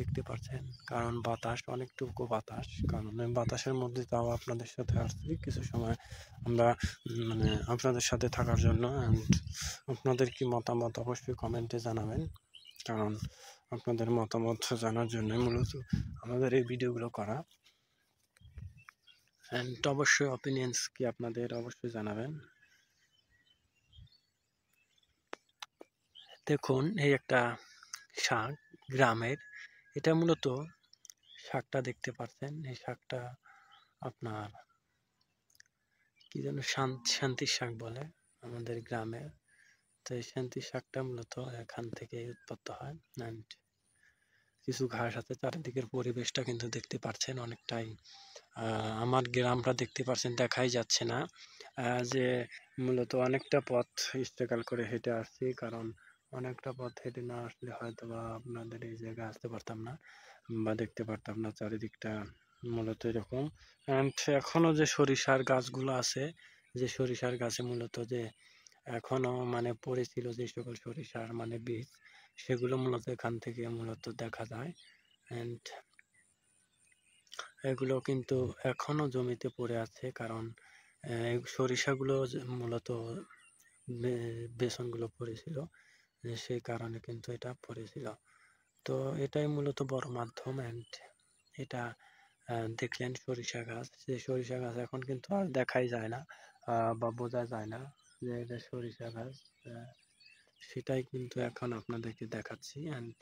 দেখতে পাচ্ছেন কারণ বাতাস অনেকটুকু বাতাস কারণ বাতাসের মধ্যে তাও আপনাদের সাথে আসছি কিছু সময় আমরা মানে আপনাদের সাথে থাকার জন্য অ্যান্ড আপনাদের কি মতামত অবশ্যই কমেন্টে জানাবেন কারণ আপনাদের মতামত জানার জন্য মূলত আমাদের এই ভিডিওগুলো করা অ্যান্ড অবশ্যই অপিনিয়ন্স কি আপনাদের অবশ্যই জানাবেন দেখুন এই একটা শাক গ্রামের এটা মূলত শাকটা দেখতে পাচ্ছেন এই শাকটা আপনার কি যেন শান্তির শাক বলে আমাদের গ্রামে তো এই শান্তির শাকটা মূলত এখান থেকে উৎপত্ত হয় কিছু ঘাস আছে চারিদিকের পরিবেশটা কিন্তু দেখতে পাচ্ছেন অনেকটাই আমার গ্রামটা দেখতে পাচ্ছেন দেখাই যাচ্ছে না যে মূলত অনেকটা পথ ইস্তেকাল করে হেঁটে আসছি কারণ অনেকটা পথ হেঁটে না আসলে হয়তো বা আপনাদের এই জায়গায় আসতে পারতাম না বা দেখতে পারতাম না চারিদিকটা মূলত এরকম অ্যান্ড এখনও যে সরিষার গাছগুলো আছে যে সরিষার গাছে মূলত যে এখনও মানে পড়েছিল যে সকল সরিষার মানে বীজ সেগুলো মূলত এখান থেকে মূলত দেখা যায় অ্যান্ড এগুলো কিন্তু এখনও জমিতে পড়ে আছে কারণ সরিষাগুলো মূলত বেসনগুলো পড়েছিল সেই কারণে কিন্তু এটা পড়েছিল তো এটাই মূলত বড় মাধ্যম অ্যান্ড এটা দেখলেন সরিষা গাছ সেই সরিষা গাছ এখন কিন্তু আর দেখাই যায় না বা বোঝা যায় না যে এটা সরিষা গাছ সেটাই কিন্তু এখন আপনাদেরকে দেখাচ্ছি অ্যান্ড